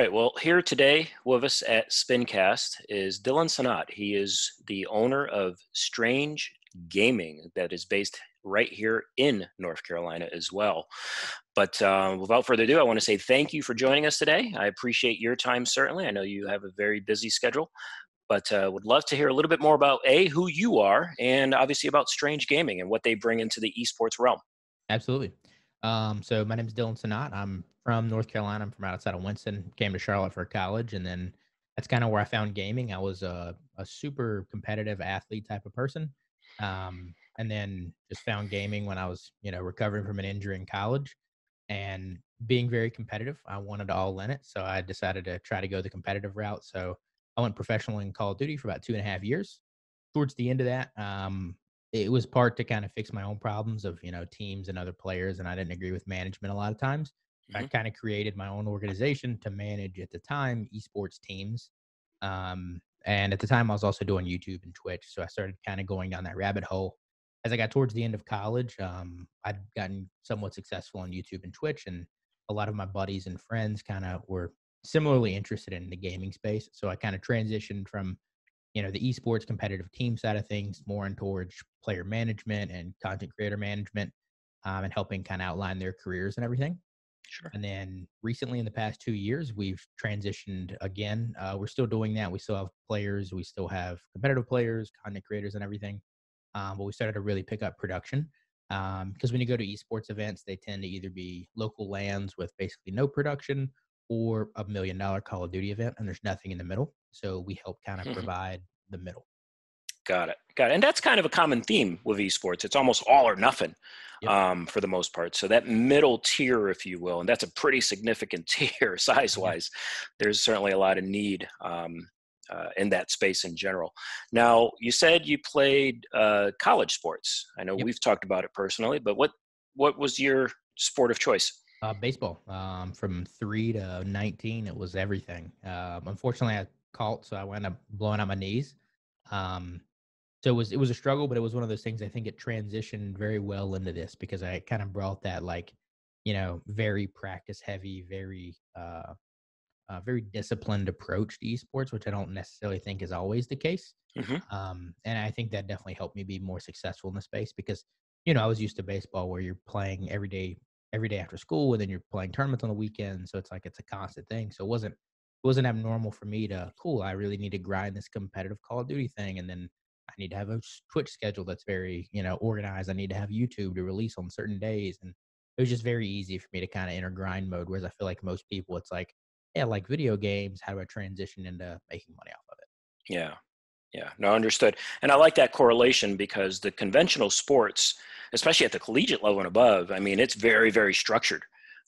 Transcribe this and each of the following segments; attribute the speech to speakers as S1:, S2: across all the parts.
S1: right. Well, here today with us at Spincast is Dylan Sanat. He is the owner of Strange Gaming, that is based right here in North Carolina as well. But uh, without further ado, I want to say thank you for joining us today. I appreciate your time, certainly. I know you have a very busy schedule, but uh, would love to hear a little bit more about A, who you are, and obviously about Strange Gaming and what they bring into the esports realm.
S2: Absolutely. Um, so, my name is Dylan Sanat. I'm from North Carolina. I'm from outside of Winston. Came to Charlotte for college, and then that's kind of where I found gaming. I was a, a super competitive athlete type of person, um, and then just found gaming when I was you know recovering from an injury in college, and being very competitive. I wanted all in it, so I decided to try to go the competitive route. So I went professional in Call of Duty for about two and a half years. Towards the end of that, um, it was part to kind of fix my own problems of you know teams and other players, and I didn't agree with management a lot of times mm-hmm. I kind of created my own organization to manage at the time esports teams. Um, and at the time, I was also doing YouTube and Twitch. So I started kind of going down that rabbit hole. As I got towards the end of college, um, I'd gotten somewhat successful on YouTube and Twitch, and a lot of my buddies and friends kind of were similarly interested in the gaming space. So I kind of transitioned from, you know, the esports competitive team side of things more in towards player management and content creator management, um, and helping kind of outline their careers and everything. Sure. And then recently, in the past two years, we've transitioned again. Uh, we're still doing that. We still have players, we still have competitive players, content creators, and everything. Um, but we started to really pick up production because um, when you go to esports events, they tend to either be local lands with basically no production or a million dollar Call of Duty event, and there's nothing in the middle. So we help kind of mm-hmm. provide the middle.
S1: Got it. Got it. And that's kind of a common theme with esports. It's almost all or nothing yep. um, for the most part. So that middle tier, if you will, and that's a pretty significant tier mm-hmm. size wise. There's certainly a lot of need um, uh, in that space in general. Now, you said you played uh, college sports. I know yep. we've talked about it personally, but what what was your sport of choice?
S2: Uh, baseball. Um, from three to nineteen, it was everything. Um, unfortunately, I caught, so I wound up blowing out my knees. Um, so it was it was a struggle, but it was one of those things. I think it transitioned very well into this because I kind of brought that like, you know, very practice heavy, very uh, uh very disciplined approach to esports, which I don't necessarily think is always the case. Mm-hmm. Um, and I think that definitely helped me be more successful in the space because you know I was used to baseball where you're playing every day, every day after school, and then you're playing tournaments on the weekend. So it's like it's a constant thing. So it wasn't it wasn't abnormal for me to cool. I really need to grind this competitive Call of Duty thing, and then need to have a Twitch schedule that's very, you know, organized. I need to have YouTube to release on certain days. And it was just very easy for me to kind of enter grind mode. Whereas I feel like most people, it's like, yeah, like video games, how do I transition into making money off of
S1: it? Yeah. Yeah. No, understood. And I like that correlation because the conventional sports, especially at the collegiate level and above, I mean, it's very, very structured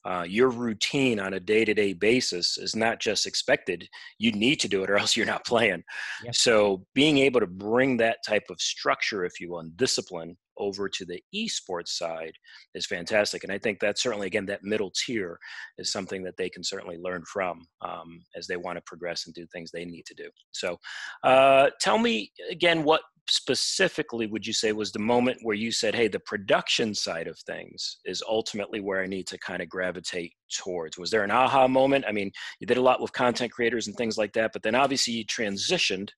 S1: uh, your routine on a day-to-day basis is not just expected you need to do it or else you're not playing yep. so being able to bring that type of structure if you will and discipline over to the esports side is fantastic. And I think that certainly, again, that middle tier is something that they can certainly learn from um, as they want to progress and do things they need to do. So uh, tell me again, what specifically would you say was the moment where you said, hey, the production side of things is ultimately where I need to kind of gravitate towards? Was there an aha moment? I mean, you did a lot with content creators and things like that, but then obviously you transitioned.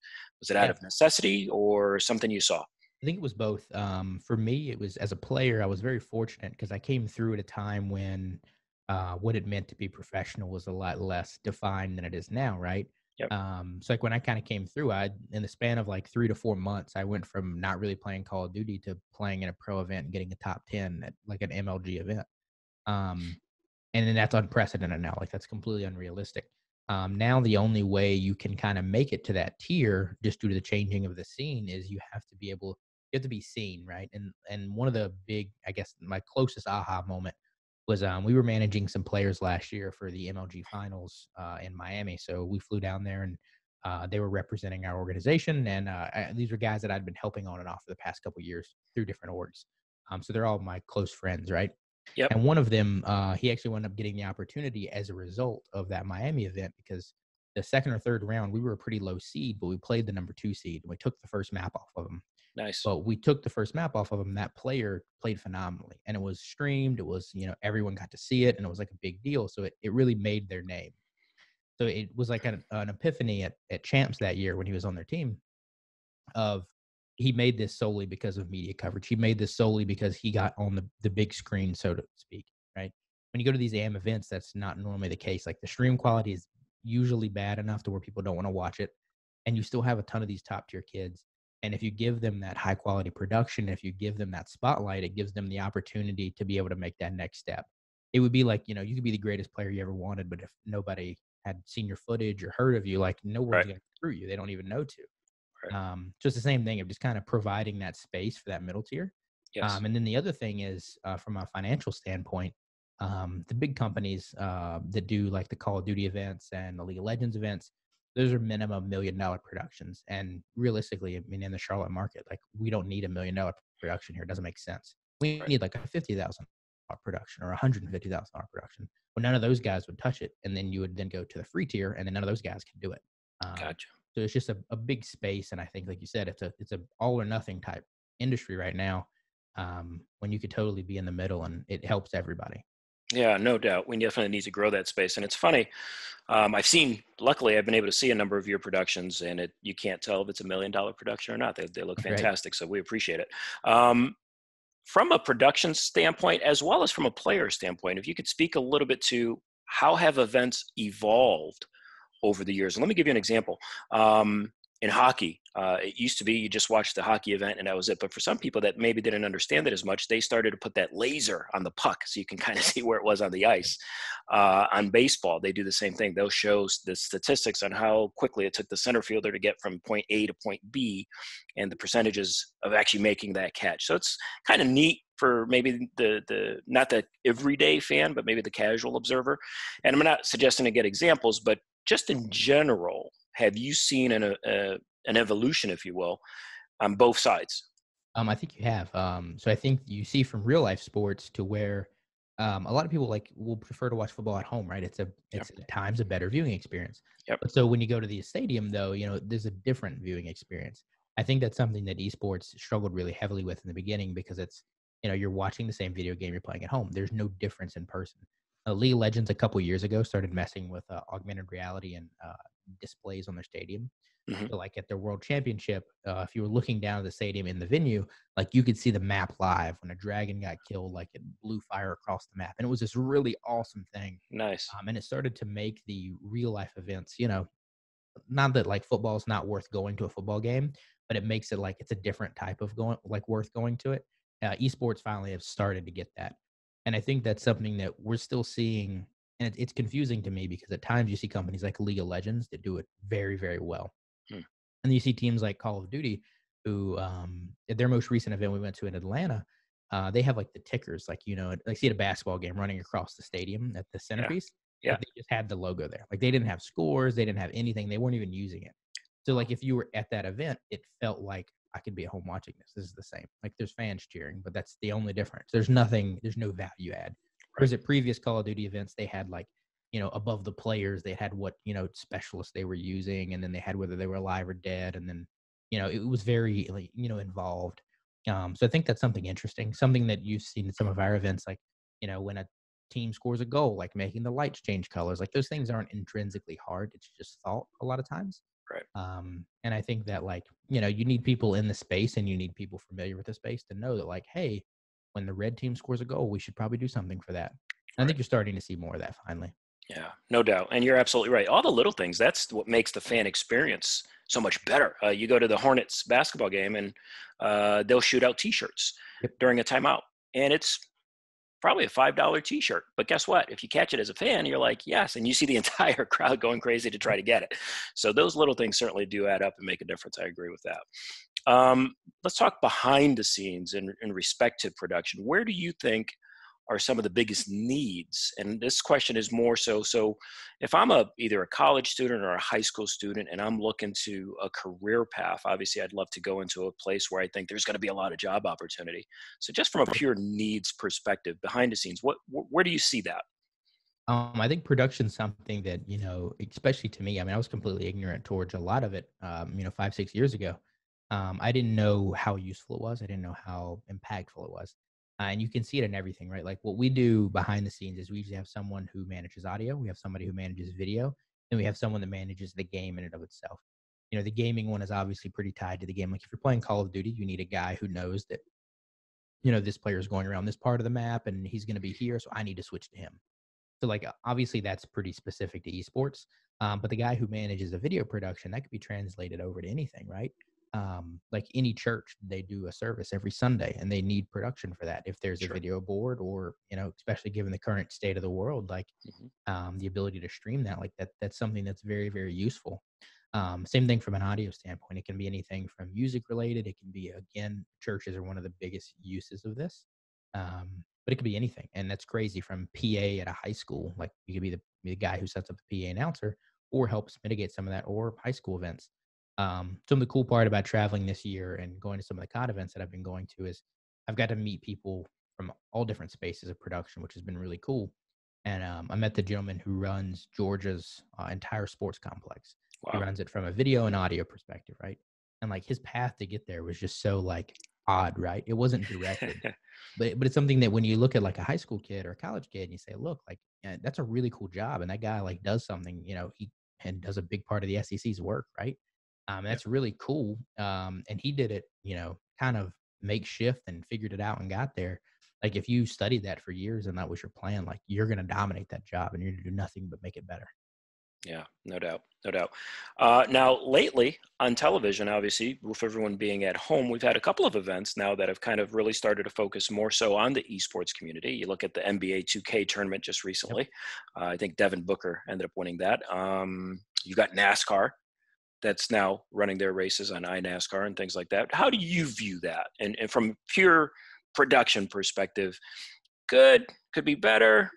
S1: Was it out yeah. of necessity or something you saw?
S2: I think it was both. Um, for me, it was as a player, I was very fortunate because I came through at a time when uh, what it meant to be professional was a lot less defined than it is now, right? Yep. Um, so like when I kind of came through, I in the span of like three to four months, I went from not really playing Call of Duty to playing in a pro event and getting a top ten at like an MLG event. Um, and then that's unprecedented now. Like that's completely unrealistic. Um, now the only way you can kind of make it to that tier, just due to the changing of the scene, is you have to be able you have to be seen, right? And and one of the big, I guess, my closest aha moment was um, we were managing some players last year for the MLG finals uh, in Miami. So we flew down there and uh, they were representing our organization. And uh, I, these were guys that I'd been helping on and off for the past couple years through different orgs. Um, so they're all my close friends, right? Yep. And one of them, uh, he actually wound up getting the opportunity as a result of that Miami event because the second or third round, we were a pretty low seed, but we played the number two seed and we took the first map off of them. Nice. But we took the first map off of him. That player played phenomenally and it was streamed. It was, you know, everyone got to see it and it was like a big deal. So it, it really made their name. So it was like an, an epiphany at, at Champs that year when he was on their team of he made this solely because of media coverage. He made this solely because he got on the, the big screen, so to speak, right? When you go to these AM events, that's not normally the case. Like the stream quality is usually bad enough to where people don't want to watch it. And you still have a ton of these top tier kids and if you give them that high quality production, if you give them that spotlight, it gives them the opportunity to be able to make that next step. It would be like, you know, you could be the greatest player you ever wanted, but if nobody had seen your footage or heard of you, like no one's right. going to screw you. They don't even know to. Right. Um, just the same thing of just kind of providing that space for that middle tier. Yes. Um, and then the other thing is uh, from a financial standpoint, um, the big companies uh, that do like the Call of Duty events and the League of Legends events, those are minimum million dollar productions. And realistically, I mean, in the Charlotte market, like we don't need a million dollar production here. It doesn't make sense. We need like a fifty thousand dollar production or a hundred and fifty thousand dollar production. Well, none of those guys would touch it, and then you would then go to the free tier, and then none of those guys can do it. Um, gotcha. So it's just a, a big space, and I think, like you said, it's a it's a all or nothing type industry right now. Um, when you could totally be in the middle, and it helps everybody.
S1: Yeah, no doubt. We definitely need to grow that space. And it's funny, um, I've seen, luckily, I've been able to see a number of your productions, and it, you can't tell if it's a million dollar production or not. They, they look fantastic, right. so we appreciate it. Um, from a production standpoint, as well as from a player standpoint, if you could speak a little bit to how have events evolved over the years. And let me give you an example. Um, in hockey. Uh, it used to be you just watched the hockey event and that was it. But for some people that maybe didn't understand it as much, they started to put that laser on the puck so you can kind of see where it was on the ice. Uh, on baseball, they do the same thing. They'll show the statistics on how quickly it took the center fielder to get from point A to point B and the percentages of actually making that catch. So it's kind of neat for maybe the the not the everyday fan, but maybe the casual observer. And I'm not suggesting to get examples, but just in general, have you seen an, a, uh, uh, an evolution, if you will, on both sides?
S2: Um, I think you have. Um, so I think you see from real life sports to where um, a lot of people like will prefer to watch football at home, right? It's a it's yep. at times a better viewing experience. Yep. But so when you go to the stadium, though, you know there's a different viewing experience. I think that's something that esports struggled really heavily with in the beginning because it's you know you're watching the same video game you're playing at home. There's no difference in person uh, League of Legends a couple years ago started messing with uh, augmented reality and uh, displays on their stadium. Mm-hmm. So, like at their World Championship, uh, if you were looking down at the stadium in the venue, like you could see the map live when a dragon got killed, like it blew fire across the map, and it was this really awesome thing. Nice. Um, and it started to make the real life events, you know, not that like football is not worth going to a football game, but it makes it like it's a different type of going, like worth going to it. Uh, esports finally have started to get that. And I think that's something that we're still seeing. And it, it's confusing to me because at times you see companies like League of Legends that do it very, very well. Hmm. And you see teams like Call of Duty, who um, at their most recent event we went to in Atlanta, uh, they have like the tickers, like, you know, like see at a basketball game running across the stadium at the centerpiece. Yeah. yeah. They just had the logo there. Like they didn't have scores, they didn't have anything, they weren't even using it. So, like, if you were at that event, it felt like I could be at home watching this. This is the same. Like there's fans cheering, but that's the only difference. There's nothing, there's no value add. Whereas at previous Call of Duty events, they had like, you know, above the players, they had what, you know, specialists they were using, and then they had whether they were alive or dead. And then, you know, it was very, like, you know, involved. Um, so I think that's something interesting, something that you've seen in some of our events, like, you know, when a team scores a goal, like making the lights change colors, like those things aren't intrinsically hard. It's just thought a lot of times. Right. Um, and I think that like, you know, you need people in the space and you need people familiar with the space to know that like, hey, when the red team scores a goal, we should probably do something for that. Right. I think you're starting to see more of that finally.
S1: Yeah, no doubt. And you're absolutely right. All the little things, that's what makes the fan experience so much better. Uh, you go to the Hornets basketball game and uh, they'll shoot out t shirts yep. during a timeout. And it's probably a $5 t-shirt. But guess what? If you catch it as a fan, you're like, yes. And you see the entire crowd going crazy to try to get it. So those little things certainly do add up and make a difference. I agree with that. Um, let's talk behind the scenes in, in respect to production. Where do you think are some of the biggest needs and this question is more so so if i'm a either a college student or a high school student and i'm looking to a career path obviously i'd love to go into a place where i think there's going to be a lot of job opportunity so just from a pure needs perspective behind the scenes what where do you see that
S2: um, I think production's something that you know, especially to me. I mean, I was completely ignorant towards a lot of it. Um, you know, five six years ago, um, I didn't know how useful it was. I didn't know how impactful it was. Uh, and you can see it in everything, right? Like what we do behind the scenes is we usually have someone who manages audio, we have somebody who manages video, and we have someone that manages the game in and of itself. You know, the gaming one is obviously pretty tied to the game. Like if you're playing Call of Duty, you need a guy who knows that, you know, this player is going around this part of the map and he's going to be here, so I need to switch to him. So like obviously that's pretty specific to esports, um, but the guy who manages a video production that could be translated over to anything, right? um, like any church, they do a service every Sunday and they need production for that. If there's sure. a video board or, you know, especially given the current state of the world, like mm-hmm. um, the ability to stream that, like that, that's something that's very, very useful. Um, same thing from an audio standpoint. It can be anything from music related. It can be, again, churches are one of the biggest uses of this. Um, but it could be anything. And that's crazy from PA at a high school. Like you could be the, be the guy who sets up the PA announcer or helps mitigate some of that or high school events um, some of the cool part about traveling this year and going to some of the COD events that I've been going to is I've got to meet people from all different spaces of production, which has been really cool. And um, I met the gentleman who runs Georgia's uh, entire sports complex. Wow. He runs it from a video and audio perspective, right? And like his path to get there was just so like odd, right? It wasn't directed, but but it's something that when you look at like a high school kid or a college kid and you say, look, like yeah, that's a really cool job, and that guy like does something, you know, he and does a big part of the SEC's work, right? Um, that's really cool. Um, and he did it, you know, kind of makeshift and figured it out and got there. Like if you studied that for years and that was your plan, like you're going to dominate that job and you're going to do nothing but make it better.
S1: Yeah, no doubt, no doubt. Uh, now, lately on television, obviously, with everyone being at home, we've had a couple of events now that have kind of really started to focus more so on the esports community. You look at the NBA 2K tournament just recently. Yep. Uh, I think Devin Booker ended up winning that. Um, you got NASCAR that's now running their races on iNASCAR and things like that. How do you view that? And, and from pure production perspective, good, could be better.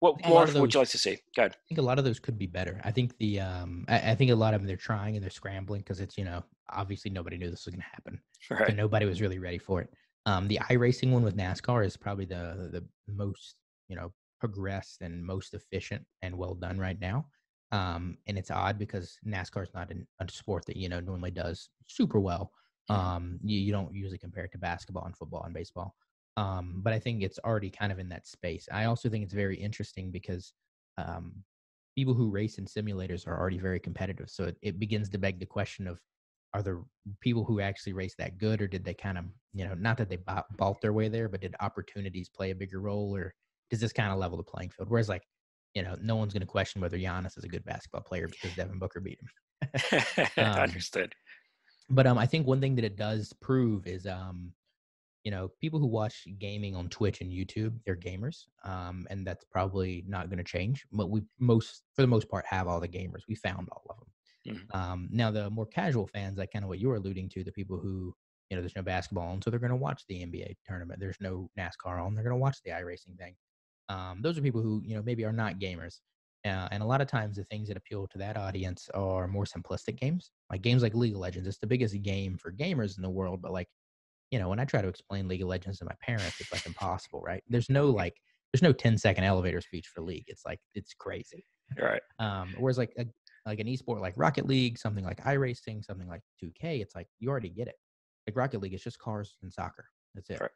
S1: What more those, would you like to see? Go ahead. I think
S2: a lot of those could be better. I think the um, I, I think a lot of them they're trying and they're scrambling because it's you know obviously nobody knew this was going to happen, right. so nobody was really ready for it. Um, the iRacing one with NASCAR is probably the the most you know progressed and most efficient and well done right now. Um, and it's odd because NASCAR is not an, a sport that you know normally does super well. Um, you, you don't usually compare it to basketball and football and baseball. Um, but I think it's already kind of in that space. I also think it's very interesting because um, people who race in simulators are already very competitive. So it, it begins to beg the question of are the people who actually race that good or did they kind of, you know, not that they bought, bought their way there, but did opportunities play a bigger role or does this kind of level the playing field? Whereas like you know, no one's going to question whether Giannis is a good basketball player because Devin Booker beat him.
S1: um, Understood.
S2: But um, I think one thing that it does prove is, um, you know, people who watch gaming on Twitch and YouTube, they're gamers, um, and that's probably not going to change. But we most, for the most part, have all the gamers. We found all of them. Mm-hmm. Um, now, the more casual fans, like kind of what you were alluding to, the people who, you know, there's no basketball on, so they're going to watch the NBA tournament. There's no NASCAR on, they're going to watch the iRacing thing. Um, those are people who you know maybe are not gamers, uh, and a lot of times the things that appeal to that audience are more simplistic games, like games like League of Legends. It's the biggest game for gamers in the world, but like you know when I try to explain League of Legends to my parents, it's like impossible, right? There's no like there's no 10 second elevator speech for League. It's like it's crazy. Right. Um, whereas like a, like an esport like Rocket League, something like iRacing, something like 2K, it's like you already get it. Like Rocket League, it's just cars and soccer. That's it. Right.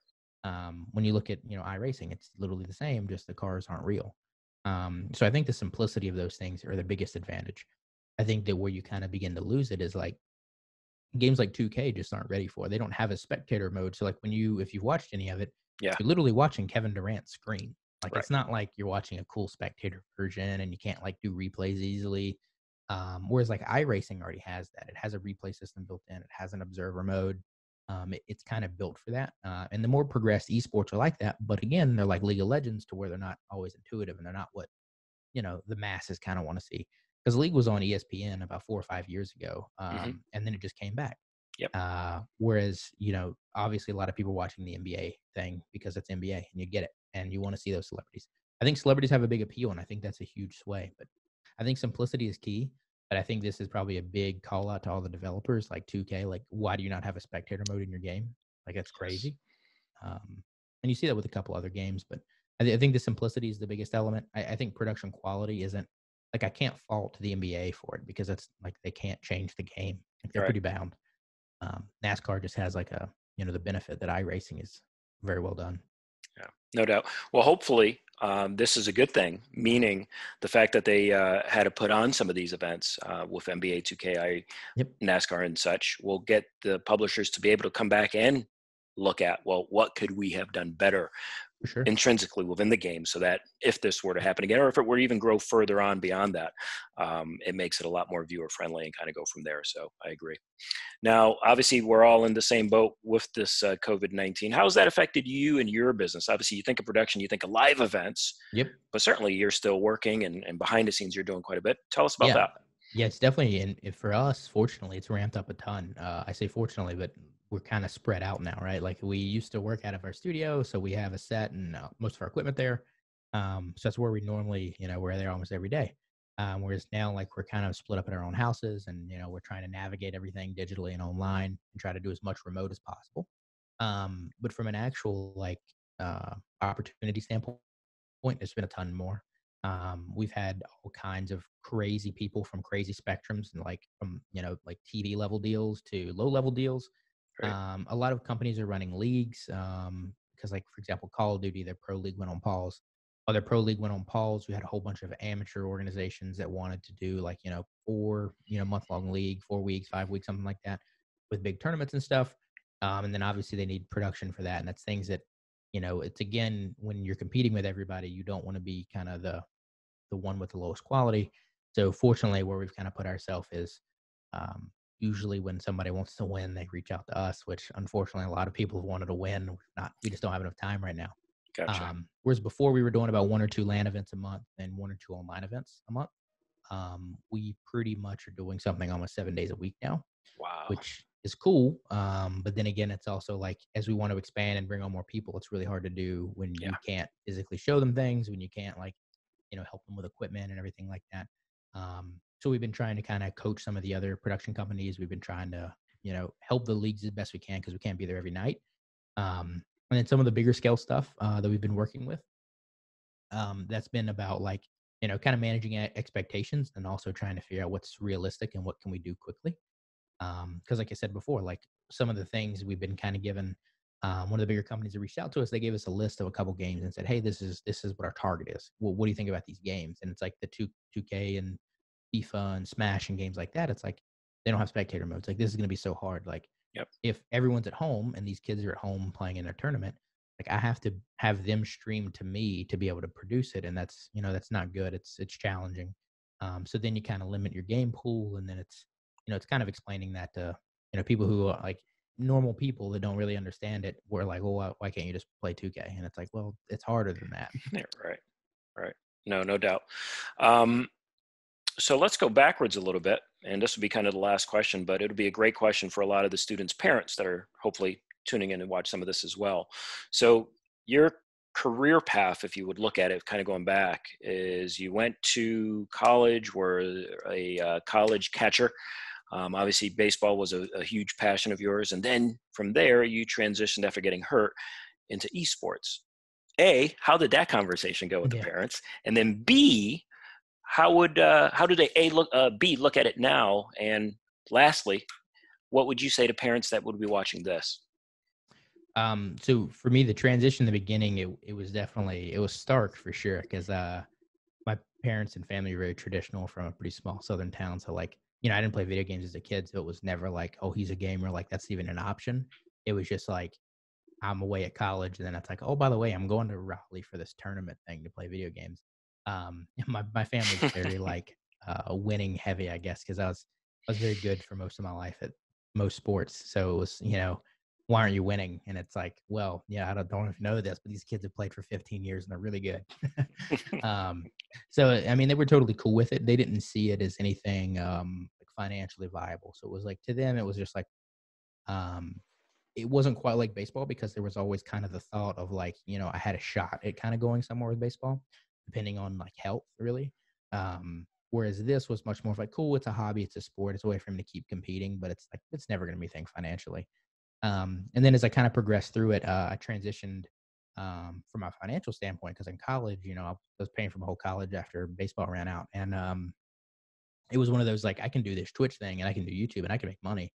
S2: Um, when you look at you know iRacing, it's literally the same, just the cars aren't real. Um, so I think the simplicity of those things are the biggest advantage. I think that where you kind of begin to lose it is like games like 2K just aren't ready for. It. They don't have a spectator mode. So like when you if you've watched any of it, yeah. you're literally watching Kevin Durant screen. Like right. it's not like you're watching a cool spectator version and you can't like do replays easily. Um, whereas like iRacing already has that. It has a replay system built in. It has an observer mode. Um, it, it's kind of built for that. Uh, and the more progressed esports are like that. But again, they're like League of Legends to where they're not always intuitive and they're not what, you know, the masses kind of want to see. Because League was on ESPN about four or five years ago. Mm-hmm. Um, mm-hmm. And then it just came back. Yep. Uh, whereas, you know, obviously a lot of people watching the NBA thing because it's NBA and you get it and you want to see those celebrities. I think celebrities have a big appeal and I think that's a huge sway. But I think simplicity is key but I think this is probably a big call out to all the developers, like 2K. Like, why do you not have a spectator mode in your game? Like, that's crazy. Um, and you see that with a couple other games, but I, th- I think the simplicity is the biggest element. I-, I, think production quality isn't like I can't fault the NBA for it because that's like they can't change the game. Like, they're right. pretty bound. Um, NASCAR just has like a you know the benefit that i racing is very well done.
S1: Yeah, no doubt. Well, hopefully, um, this is a good thing, meaning the fact that they uh, had to put on some of these events uh, with NBA 2K, yep. NASCAR, and such will get the publishers to be able to come back and look at, well, what could we have done better sure. intrinsically within the game so that if this were to happen again or if it were even grow further on beyond that um, it makes it a lot more viewer friendly and kind of go from there so i agree now obviously we're all in the same boat with this uh, covid-19 how has that affected you and your business obviously you think of production you think of live events yep but certainly you're still working and, and behind the scenes you're doing quite a bit tell us about yeah. that
S2: yeah, it's definitely and for us, fortunately, it's ramped up a ton. Uh, I say fortunately, but we're kind of spread out now, right? Like we used to work out of our studio, so we have a set and uh, most of our equipment there. Um, so that's where we normally, you know, we're there almost every day. Um, whereas now, like we're kind of split up in our own houses, and you know, we're trying to navigate everything digitally and online, and try to do as much remote as possible. Um, but from an actual like uh, opportunity standpoint, there has been a ton more. Um, we've had all kinds of crazy people from crazy spectrums and like from you know like TV level deals to low level deals um, a lot of companies are running leagues um, because, like for example, Call of Duty, their pro league went on pause. Other pro league went on pause. We had a whole bunch of amateur organizations that wanted to do like you know four you know month long league, four weeks, five weeks, something like that, with big tournaments and stuff. Um, and then obviously they need production for that, and that's things that you know it's again when you're competing with everybody, you don't want to be kind of the the one with the lowest quality. So fortunately, where we've kind of put ourselves is um, usually when somebody wants to win, they reach out to us, which unfortunately a lot of people have wanted to win. not, we just don't have enough time right now. Gotcha. Um, whereas before we were doing about one or two land events a month and one or two online events a month. Um, we pretty much are doing something almost seven days a week now. Wow. Which is cool. Um, but then again, it's also like as we want to expand and bring on more people, it's really hard to do when yeah. you can't physically show them things, when you can't like, you know, help them with equipment and everything like that. Um, so we've been trying to kind of coach some of the other production companies. We've been trying to, you know, help the leagues as best we can because we can't be there every night. Um, and then some of the bigger scale stuff uh, that we've been working with. Um, that's been about like, you know, kind of managing expectations and also trying to figure out what's realistic and what can we do quickly. Because, um, like I said before, like some of the things we've been kind of given. Um, one of the bigger companies that reached out to us, they gave us a list of a couple games and said, "Hey, this is this is what our target is. Well, what do you think about these games?" And it's like the two two K and FIFA and Smash and games like that, it's like they don't have spectator modes. Like this is going to be so hard. Like yep. if everyone's at home and these kids are at home playing in their tournament, like I have to have them stream to me to be able to produce it, and that's you know that's not good. It's it's challenging. Um, so then you kind of limit your game pool, and then it's you know it's kind of explaining that to you know people who are like normal people that don't really understand it were like, well, why, why can't you just play 2K? And it's like, well, it's harder than that. Yeah,
S1: right, right. No, no doubt. Um, so let's go backwards a little bit and this will be kind of the last question but it'll be a great question for a lot of the students parents that are hopefully tuning in and watch some of this as well so your career path if you would look at it kind of going back is you went to college were a uh, college catcher um, obviously baseball was a, a huge passion of yours and then from there you transitioned after getting hurt into esports a how did that conversation go with yeah. the parents and then b how would uh, how do they a look uh, b look at it now? And lastly, what would you say to parents that would be watching this?
S2: Um, so for me, the transition in the beginning, it, it was definitely it was stark for sure because uh, my parents and family are very traditional from a pretty small southern town. So like you know, I didn't play video games as a kid, so it was never like oh he's a gamer like that's even an option. It was just like I'm away at college, and then it's like oh by the way I'm going to Raleigh for this tournament thing to play video games. Um, my my family's very like uh, winning heavy, I guess, because I was I was very good for most of my life at most sports. So it was, you know, why aren't you winning? And it's like, well, yeah, I don't, don't know this, but these kids have played for 15 years and they're really good. um, so I mean, they were totally cool with it. They didn't see it as anything um, financially viable. So it was like to them, it was just like, um, it wasn't quite like baseball because there was always kind of the thought of like, you know, I had a shot at kind of going somewhere with baseball depending on like health really. Um, whereas this was much more like, cool, it's a hobby, it's a sport, it's a way for him to keep competing, but it's like it's never going to be a thing financially. Um, and then as I kind of progressed through it, uh, I transitioned um, from a financial standpoint because in college, you know, I was paying for my whole college after baseball ran out, and um, it was one of those like I can do this Twitch thing and I can do YouTube and I can make money.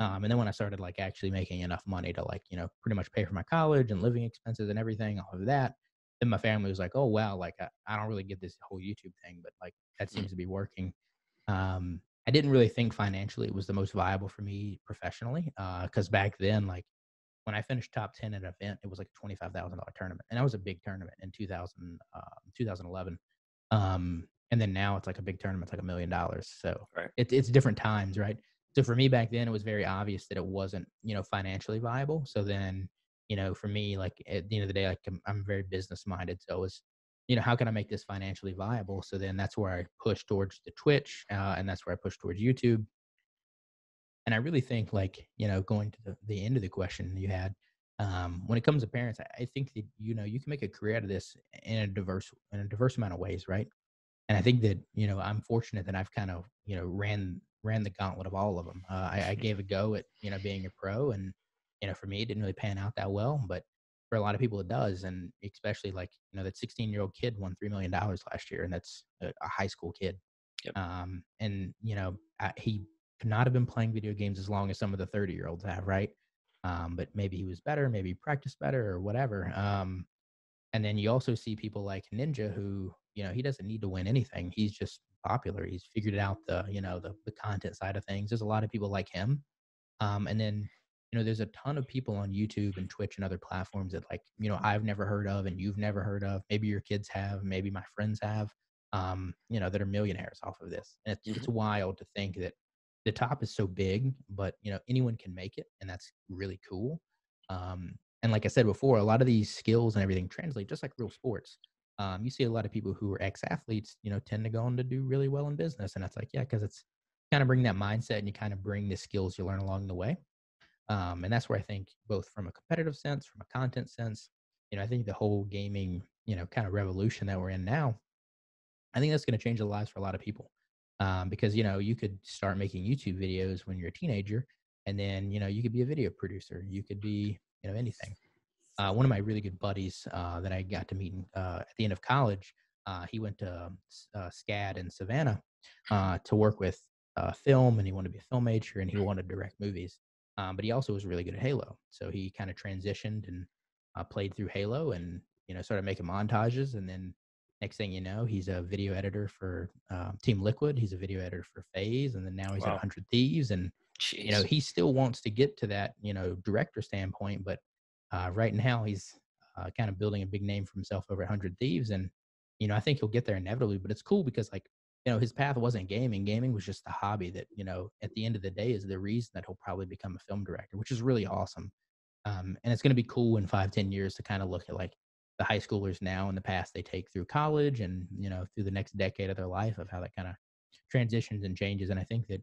S2: Um, and then when I started like actually making enough money to like you know pretty much pay for my college and living expenses and everything, all of that, then my family was like, oh, well, like I, I don't really get this whole YouTube thing, but like that hmm. seems to be working. Um, I didn't really think financially it was the most viable for me professionally because uh, back then, like when I finished top 10 at an event, it was like a $25,000 tournament. And that was a big tournament in 2000, uh, 2011. Um, and then now it's like a big tournament, it's like a million dollars. So right. It, it's different times, right? So for me back then, it was very obvious that it wasn't, you know, financially viable. So then you know, for me, like at the end of the day, like I'm, I'm very business minded. So it's, you know, how can I make this financially viable? So then that's where I push towards the Twitch uh, and that's where I push towards YouTube. And I really think, like, you know, going to the, the end of the question you had, um, when it comes to parents, I, I think that, you know, you can make a career out of this in a diverse, in a diverse amount of ways, right? and I think that you know I'm fortunate that I've kind of you know ran ran the gauntlet of all of them. Uh, I, I, gave a go at you know being a pro, and you know, for me, it didn't really pan out that well, but for a lot of people, it does. And especially like, you know, that 16 year old kid won $3 million last year, and that's a, a high school kid. Yep. Um, and, you know, I, he could not have been playing video games as long as some of the 30 year olds have, right? Um, but maybe he was better, maybe he practiced better or whatever. Um, and then you also see people like Ninja who, you know, he doesn't need to win anything. He's just popular. He's figured out the, you know, the, the content side of things. There's a lot of people like him. Um, and then you know there's a ton of people on youtube and twitch and other platforms that like you know i've never heard of and you've never heard of maybe your kids have maybe my friends have um you know that are millionaires off of this and it's, mm-hmm. it's wild to think that the top is so big but you know anyone can make it and that's really cool um and like i said before a lot of these skills and everything translate just like real sports um, you see a lot of people who are ex-athletes you know tend to go on to do really well in business and that's like yeah because it's kind of bring that mindset and you kind of bring the skills you learn along the way um, and that's where I think both from a competitive sense, from a content sense, you know, I think the whole gaming, you know, kind of revolution that we're in now, I think that's going to change the lives for a lot of people. Um, because you know you could start making YouTube videos when you're a teenager, and then you know you could be a video producer, you could be you know anything. Uh, one of my really good buddies uh, that I got to meet uh, at the end of college, uh, he went to um, uh, SCAD in Savannah uh, to work with film, and he wanted to be a film major, and he wanted to direct movies um, but he also was really good at Halo. So he kind of transitioned and uh, played through Halo and you know started making montages. And then next thing you know, he's a video editor for um, Team Liquid. He's a video editor for Phase, and then now he's wow. at 100 Thieves. And Jeez. you know he still wants to get to that you know director standpoint, but uh, right now he's uh, kind of building a big name for himself over 100 Thieves. And you know I think he'll get there inevitably. But it's cool because like you know his path wasn't gaming gaming was just the hobby that you know at the end of the day is the reason that he'll probably become a film director which is really awesome um, and it's going to be cool in five ten years to kind of look at like the high schoolers now and the past they take through college and you know through the next decade of their life of how that kind of transitions and changes and i think that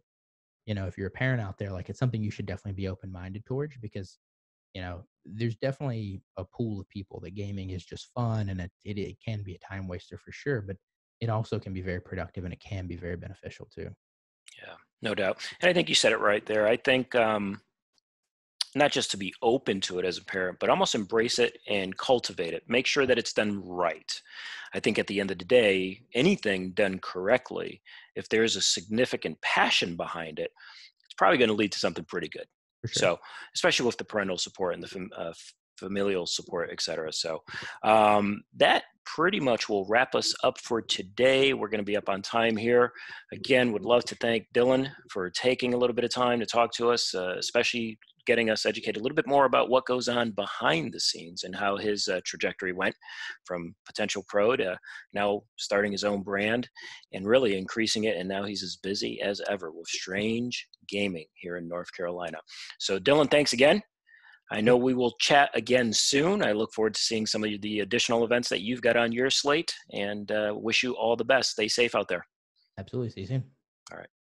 S2: you know if you're a parent out there like it's something you should definitely be open-minded towards because you know there's definitely a pool of people that gaming is just fun and it, it, it can be a time waster for sure but it also can be very productive and it can be very beneficial too.
S1: Yeah, no doubt. And I think you said it right there. I think um, not just to be open to it as a parent, but almost embrace it and cultivate it. Make sure that it's done right. I think at the end of the day, anything done correctly, if there's a significant passion behind it, it's probably going to lead to something pretty good. Sure. So, especially with the parental support and the uh, familial support, etc. So um, that pretty much will wrap us up for today. We're going to be up on time here. Again, would love to thank Dylan for taking a little bit of time to talk to us, uh, especially getting us educated a little bit more about what goes on behind the scenes and how his uh, trajectory went from potential pro to now starting his own brand and really increasing it. And now he's as busy as ever with Strange Gaming here in North Carolina. So, Dylan, thanks again. I know we will chat again soon. I look forward to seeing some of the additional events that you've got on your slate and uh, wish you all the best. Stay safe out there.
S2: Absolutely. See you soon.
S1: All right.